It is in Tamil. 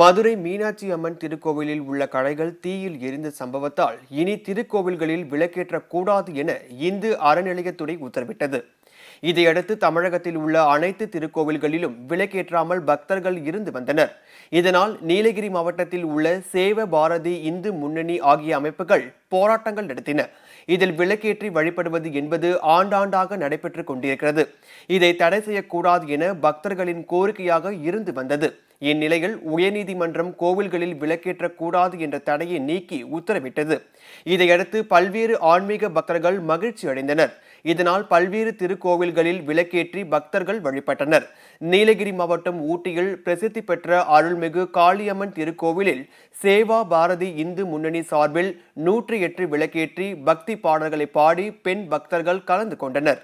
மதுரை மீனாட்சி அம்மன் திருக்கோவிலில் உள்ள கடைகள் தீயில் எரிந்த சம்பவத்தால் இனி திருக்கோவில்களில் விளக்கேற்றக்கூடாது என இந்து அறநிலையத்துறை உத்தரவிட்டது இதையடுத்து தமிழகத்தில் உள்ள அனைத்து திருக்கோவில்களிலும் விலக்கேற்றாமல் பக்தர்கள் இருந்து வந்தனர் இதனால் நீலகிரி மாவட்டத்தில் உள்ள சேவ பாரதி இந்து முன்னணி ஆகிய அமைப்புகள் போராட்டங்கள் நடத்தின இதில் விலக்கேற்றி வழிபடுவது என்பது ஆண்டாண்டாக நடைபெற்றுக் கொண்டிருக்கிறது இதை தடை செய்யக்கூடாது என பக்தர்களின் கோரிக்கையாக இருந்து வந்தது இந்நிலையில் உயர்நீதிமன்றம் கோவில்களில் விலக்கேற்றக்கூடாது என்ற தடையை நீக்கி உத்தரவிட்டது இதையடுத்து பல்வேறு ஆன்மீக பக்தர்கள் மகிழ்ச்சி அடைந்தனர் இதனால் பல்வேறு திருக்கோ கோவில்களில் விளக்கேற்றி பக்தர்கள் வழிபட்டனர் நீலகிரி மாவட்டம் ஊட்டியில் பிரசித்தி பெற்ற அருள்மிகு காளியம்மன் திருக்கோவிலில் சேவா பாரதி இந்து முன்னணி சார்பில் நூற்றி எட்டு விளக்கேற்றி பக்தி பாடல்களை பாடி பெண் பக்தர்கள் கலந்து கொண்டனர்